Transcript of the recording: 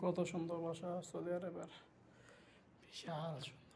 কত সুন্দর বাসা সৌদি আরবের বিশাল সুন্দর